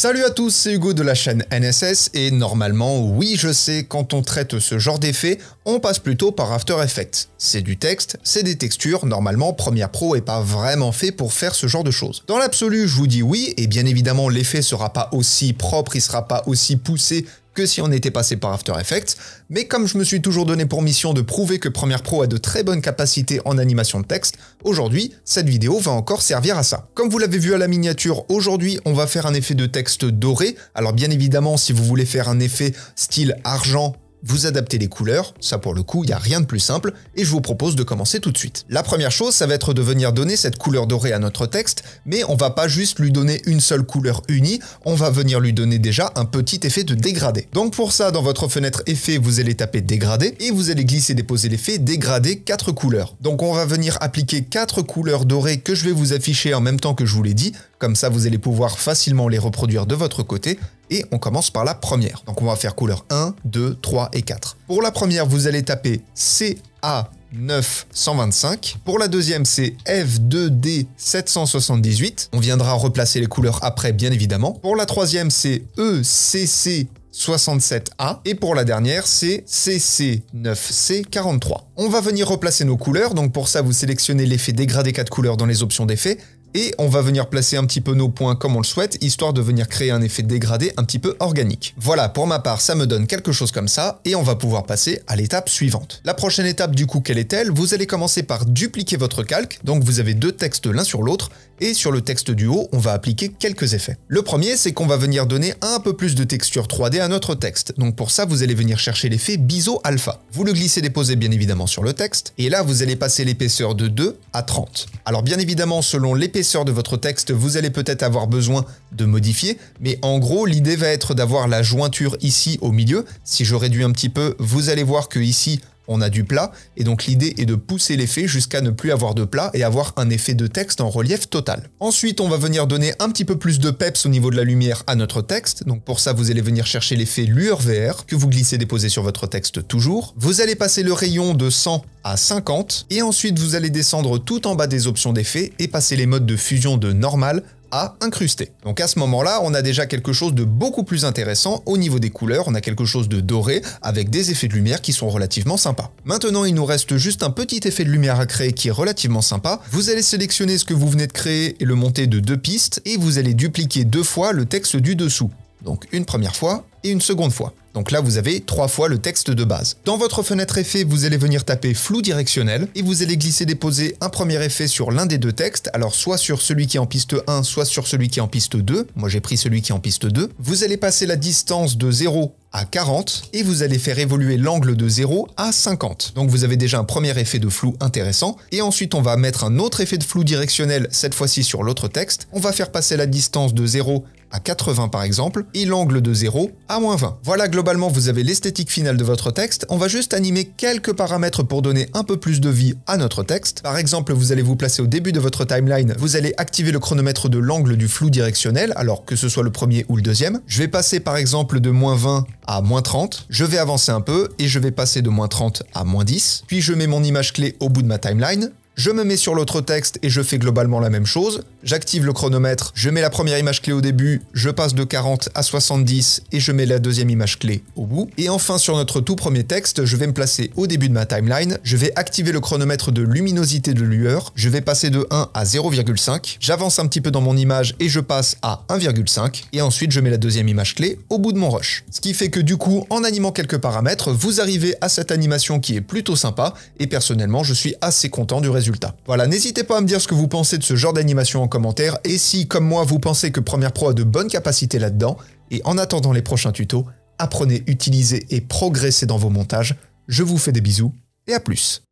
Salut à tous, c'est Hugo de la chaîne NSS et normalement, oui je sais, quand on traite ce genre d'effet, on passe plutôt par After Effects. C'est du texte, c'est des textures, normalement Premiere Pro est pas vraiment fait pour faire ce genre de choses. Dans l'absolu, je vous dis oui, et bien évidemment l'effet sera pas aussi propre, il sera pas aussi poussé si on était passé par After Effects, mais comme je me suis toujours donné pour mission de prouver que Premiere Pro a de très bonnes capacités en animation de texte, aujourd'hui, cette vidéo va encore servir à ça. Comme vous l'avez vu à la miniature, aujourd'hui, on va faire un effet de texte doré. Alors bien évidemment, si vous voulez faire un effet style argent vous adaptez les couleurs, ça pour le coup, il n'y a rien de plus simple, et je vous propose de commencer tout de suite. La première chose, ça va être de venir donner cette couleur dorée à notre texte, mais on va pas juste lui donner une seule couleur unie, on va venir lui donner déjà un petit effet de dégradé. Donc pour ça, dans votre fenêtre effet, vous allez taper dégradé, et vous allez glisser déposer l'effet dégradé 4 couleurs. Donc on va venir appliquer 4 couleurs dorées que je vais vous afficher en même temps que je vous l'ai dit, comme ça, vous allez pouvoir facilement les reproduire de votre côté et on commence par la première. Donc on va faire couleur 1, 2, 3 et 4. Pour la première, vous allez taper CA 9125 Pour la deuxième, c'est F2D 778. On viendra replacer les couleurs après, bien évidemment. Pour la troisième, c'est ECC 67A. Et pour la dernière, c'est CC9C43. On va venir replacer nos couleurs. Donc pour ça, vous sélectionnez l'effet dégradé 4 couleurs dans les options d'effet et on va venir placer un petit peu nos points comme on le souhaite, histoire de venir créer un effet dégradé un petit peu organique. Voilà, pour ma part, ça me donne quelque chose comme ça, et on va pouvoir passer à l'étape suivante. La prochaine étape, du coup, quelle est-elle Vous allez commencer par dupliquer votre calque, donc vous avez deux textes l'un sur l'autre, et sur le texte du haut, on va appliquer quelques effets. Le premier, c'est qu'on va venir donner un peu plus de texture 3D à notre texte. Donc pour ça, vous allez venir chercher l'effet biseau alpha. Vous le glissez déposez bien évidemment sur le texte, et là, vous allez passer l'épaisseur de 2 à 30. Alors bien évidemment, selon l'épaisseur de votre texte, vous allez peut-être avoir besoin de modifier, mais en gros, l'idée va être d'avoir la jointure ici au milieu. Si je réduis un petit peu, vous allez voir que ici, on a du plat, et donc l'idée est de pousser l'effet jusqu'à ne plus avoir de plat et avoir un effet de texte en relief total. Ensuite, on va venir donner un petit peu plus de peps au niveau de la lumière à notre texte, donc pour ça vous allez venir chercher l'effet lueur VR que vous glissez déposer sur votre texte toujours. Vous allez passer le rayon de 100 à 50, et ensuite vous allez descendre tout en bas des options d'effet et passer les modes de fusion de normal à incruster. Donc à ce moment-là, on a déjà quelque chose de beaucoup plus intéressant au niveau des couleurs, on a quelque chose de doré avec des effets de lumière qui sont relativement sympas. Maintenant, il nous reste juste un petit effet de lumière à créer qui est relativement sympa. Vous allez sélectionner ce que vous venez de créer et le monter de deux pistes et vous allez dupliquer deux fois le texte du dessous. Donc une première fois et une seconde fois. Donc là, vous avez trois fois le texte de base. Dans votre fenêtre effet, vous allez venir taper flou directionnel et vous allez glisser déposer un premier effet sur l'un des deux textes, alors soit sur celui qui est en piste 1, soit sur celui qui est en piste 2. Moi, j'ai pris celui qui est en piste 2. Vous allez passer la distance de 0 à 40 et vous allez faire évoluer l'angle de 0 à 50. Donc vous avez déjà un premier effet de flou intéressant et ensuite on va mettre un autre effet de flou directionnel, cette fois-ci sur l'autre texte. On va faire passer la distance de 0 à 80 par exemple et l'angle de 0 à moins 20. Voilà globalement vous avez l'esthétique finale de votre texte, on va juste animer quelques paramètres pour donner un peu plus de vie à notre texte. Par exemple, vous allez vous placer au début de votre timeline, vous allez activer le chronomètre de l'angle du flou directionnel, alors que ce soit le premier ou le deuxième. Je vais passer par exemple de moins 20 à moins 30, je vais avancer un peu et je vais passer de moins 30 à moins 10, puis je mets mon image clé au bout de ma timeline, je me mets sur l'autre texte et je fais globalement la même chose. J'active le chronomètre, je mets la première image clé au début, je passe de 40 à 70 et je mets la deuxième image clé au bout. Et enfin sur notre tout premier texte, je vais me placer au début de ma timeline, je vais activer le chronomètre de luminosité de lueur, je vais passer de 1 à 0,5, j'avance un petit peu dans mon image et je passe à 1,5 et ensuite je mets la deuxième image clé au bout de mon rush. Ce qui fait que du coup, en animant quelques paramètres, vous arrivez à cette animation qui est plutôt sympa et personnellement je suis assez content du résultat voilà, n'hésitez pas à me dire ce que vous pensez de ce genre d'animation en commentaire et si, comme moi, vous pensez que Premiere Pro a de bonnes capacités là-dedans. Et en attendant les prochains tutos, apprenez, utilisez et progressez dans vos montages. Je vous fais des bisous et à plus.